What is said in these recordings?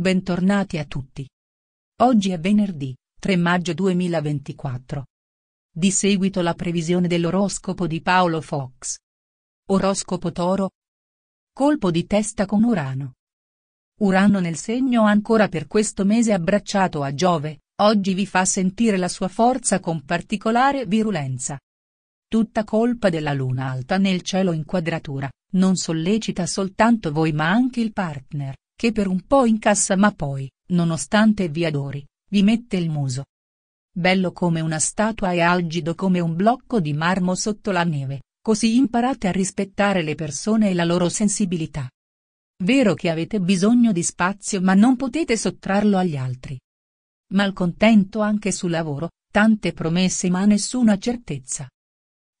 Bentornati a tutti. Oggi è venerdì, 3 maggio 2024. Di seguito la previsione dell'oroscopo di Paolo Fox. Oroscopo Toro. Colpo di testa con Urano. Urano nel segno ancora per questo mese abbracciato a Giove, oggi vi fa sentire la sua forza con particolare virulenza. Tutta colpa della luna alta nel cielo in quadratura, non sollecita soltanto voi ma anche il partner che per un po' incassa ma poi, nonostante vi adori, vi mette il muso. Bello come una statua e algido come un blocco di marmo sotto la neve, così imparate a rispettare le persone e la loro sensibilità. Vero che avete bisogno di spazio ma non potete sottrarlo agli altri. Malcontento anche sul lavoro, tante promesse ma nessuna certezza.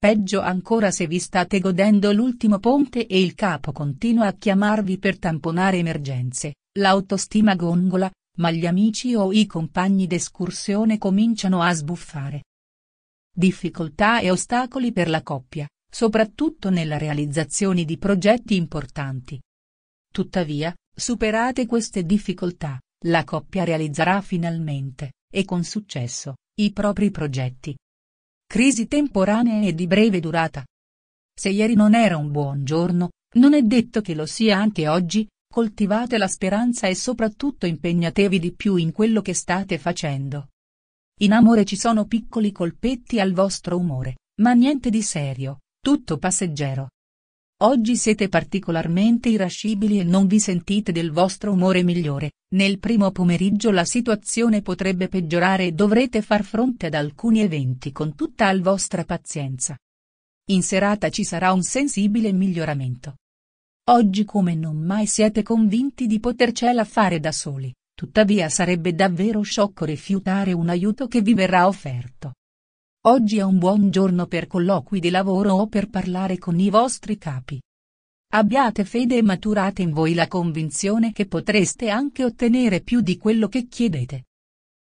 Peggio ancora se vi state godendo l'ultimo ponte e il capo continua a chiamarvi per tamponare emergenze, l'autostima gongola, ma gli amici o i compagni d'escursione cominciano a sbuffare. Difficoltà e ostacoli per la coppia, soprattutto nella realizzazione di progetti importanti. Tuttavia, superate queste difficoltà, la coppia realizzerà finalmente, e con successo, i propri progetti crisi temporanee e di breve durata. Se ieri non era un buon giorno, non è detto che lo sia anche oggi, coltivate la speranza e soprattutto impegnatevi di più in quello che state facendo. In amore ci sono piccoli colpetti al vostro umore, ma niente di serio, tutto passeggero. Oggi siete particolarmente irascibili e non vi sentite del vostro umore migliore, nel primo pomeriggio la situazione potrebbe peggiorare e dovrete far fronte ad alcuni eventi con tutta la vostra pazienza. In serata ci sarà un sensibile miglioramento. Oggi come non mai siete convinti di potercela fare da soli, tuttavia sarebbe davvero sciocco rifiutare un aiuto che vi verrà offerto. Oggi è un buon giorno per colloqui di lavoro o per parlare con i vostri capi. Abbiate fede e maturate in voi la convinzione che potreste anche ottenere più di quello che chiedete.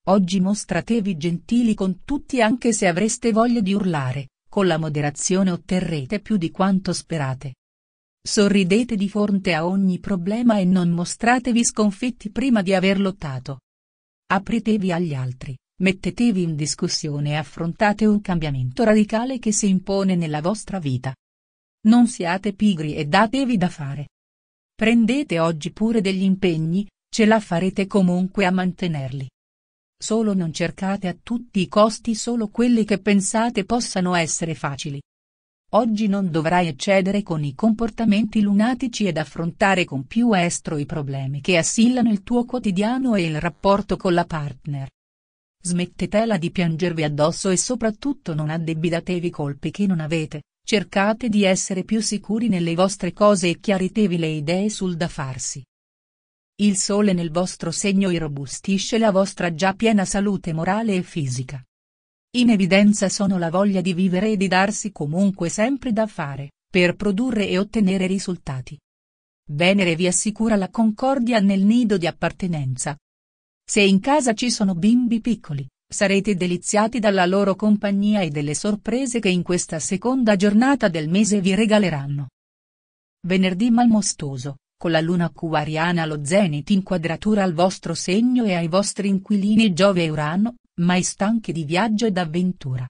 Oggi mostratevi gentili con tutti anche se avreste voglia di urlare, con la moderazione otterrete più di quanto sperate. Sorridete di fronte a ogni problema e non mostratevi sconfitti prima di aver lottato. Apritevi agli altri mettetevi in discussione e affrontate un cambiamento radicale che si impone nella vostra vita. Non siate pigri e datevi da fare. Prendete oggi pure degli impegni, ce la farete comunque a mantenerli. Solo non cercate a tutti i costi solo quelli che pensate possano essere facili. Oggi non dovrai eccedere con i comportamenti lunatici ed affrontare con più estro i problemi che assillano il tuo quotidiano e il rapporto con la partner. Smettetela di piangervi addosso e soprattutto non addebitatevi colpi che non avete, cercate di essere più sicuri nelle vostre cose e chiaritevi le idee sul da farsi. Il sole nel vostro segno irrobustisce la vostra già piena salute morale e fisica. In evidenza sono la voglia di vivere e di darsi comunque sempre da fare, per produrre e ottenere risultati. Venere vi assicura la concordia nel nido di appartenenza, se in casa ci sono bimbi piccoli, sarete deliziati dalla loro compagnia e delle sorprese che in questa seconda giornata del mese vi regaleranno. Venerdì malmostoso, con la luna aquariana lo zenit quadratura al vostro segno e ai vostri inquilini Giove e Urano, mai stanchi di viaggio e d'avventura.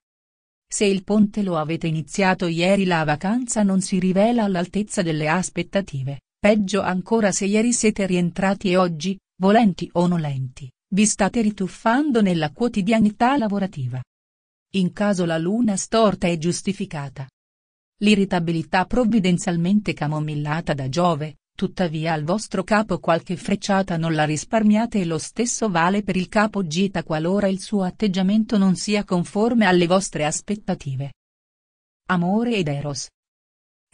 Se il ponte lo avete iniziato ieri la vacanza non si rivela all'altezza delle aspettative, peggio ancora se ieri siete rientrati e oggi, volenti o nolenti, vi state rituffando nella quotidianità lavorativa. In caso la luna storta è giustificata. L'irritabilità provvidenzialmente camomillata da Giove, tuttavia al vostro capo qualche frecciata non la risparmiate e lo stesso vale per il capo gita qualora il suo atteggiamento non sia conforme alle vostre aspettative. Amore ed Eros,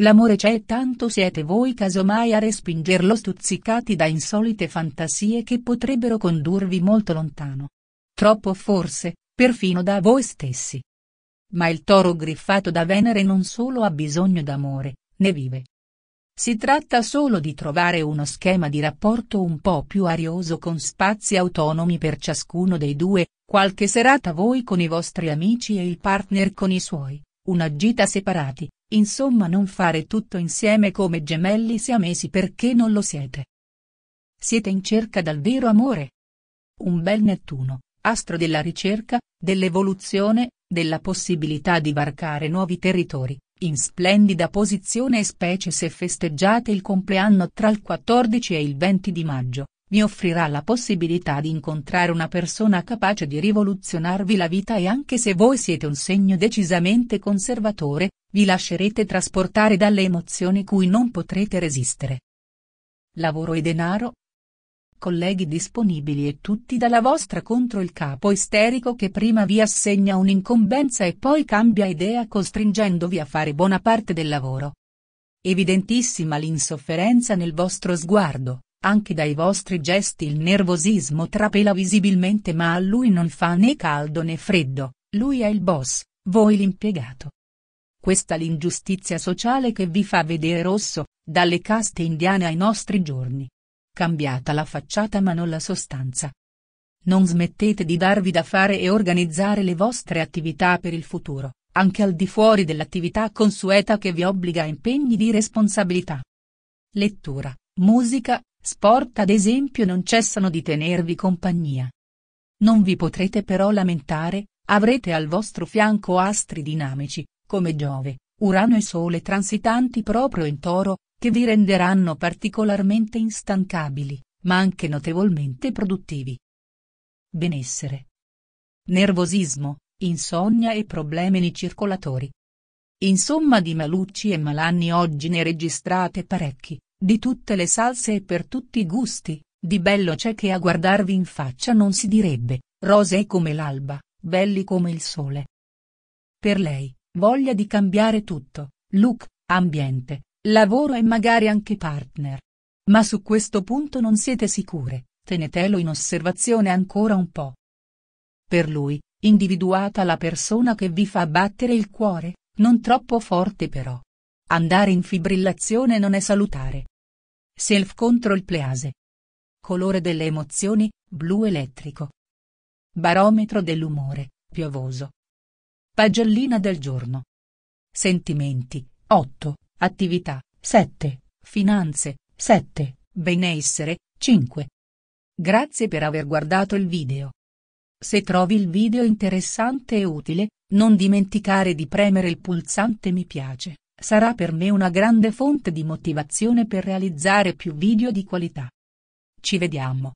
L'amore c'è e tanto siete voi casomai a respingerlo stuzzicati da insolite fantasie che potrebbero condurvi molto lontano. Troppo forse, perfino da voi stessi. Ma il toro griffato da Venere non solo ha bisogno d'amore, ne vive. Si tratta solo di trovare uno schema di rapporto un po' più arioso con spazi autonomi per ciascuno dei due, qualche serata voi con i vostri amici e il partner con i suoi, una gita separati, Insomma non fare tutto insieme come gemelli siamesi perché non lo siete. Siete in cerca del vero amore. Un bel Nettuno, astro della ricerca, dell'evoluzione, della possibilità di varcare nuovi territori, in splendida posizione e specie se festeggiate il compleanno tra il 14 e il 20 di maggio, vi offrirà la possibilità di incontrare una persona capace di rivoluzionarvi la vita e anche se voi siete un segno decisamente conservatore, vi lascerete trasportare dalle emozioni cui non potrete resistere. Lavoro e denaro? Colleghi disponibili e tutti dalla vostra contro il capo isterico che prima vi assegna un'incombenza e poi cambia idea costringendovi a fare buona parte del lavoro. Evidentissima l'insofferenza nel vostro sguardo, anche dai vostri gesti il nervosismo trapela visibilmente ma a lui non fa né caldo né freddo, lui è il boss, voi l'impiegato. Questa l'ingiustizia sociale che vi fa vedere rosso, dalle caste indiane ai nostri giorni. Cambiata la facciata ma non la sostanza. Non smettete di darvi da fare e organizzare le vostre attività per il futuro, anche al di fuori dell'attività consueta che vi obbliga a impegni di responsabilità. Lettura, musica, sport ad esempio non cessano di tenervi compagnia. Non vi potrete però lamentare, avrete al vostro fianco astri dinamici, come Giove, Urano e Sole transitanti proprio in toro, che vi renderanno particolarmente instancabili, ma anche notevolmente produttivi. Benessere. Nervosismo, insonnia e problemi nei circolatori. Insomma di malucci e malanni oggi ne registrate parecchi, di tutte le salse e per tutti i gusti, di bello c'è che a guardarvi in faccia non si direbbe, rosei come l'alba, belli come il sole. Per lei, Voglia di cambiare tutto, look, ambiente, lavoro e magari anche partner. Ma su questo punto non siete sicure, tenetelo in osservazione ancora un po'. Per lui, individuata la persona che vi fa battere il cuore, non troppo forte però. Andare in fibrillazione non è salutare. Self control please. Colore delle emozioni, blu elettrico. Barometro dell'umore, piovoso. Pagellina del giorno. Sentimenti 8, attività 7, finanze 7, benessere 5. Grazie per aver guardato il video. Se trovi il video interessante e utile, non dimenticare di premere il pulsante mi piace, sarà per me una grande fonte di motivazione per realizzare più video di qualità. Ci vediamo.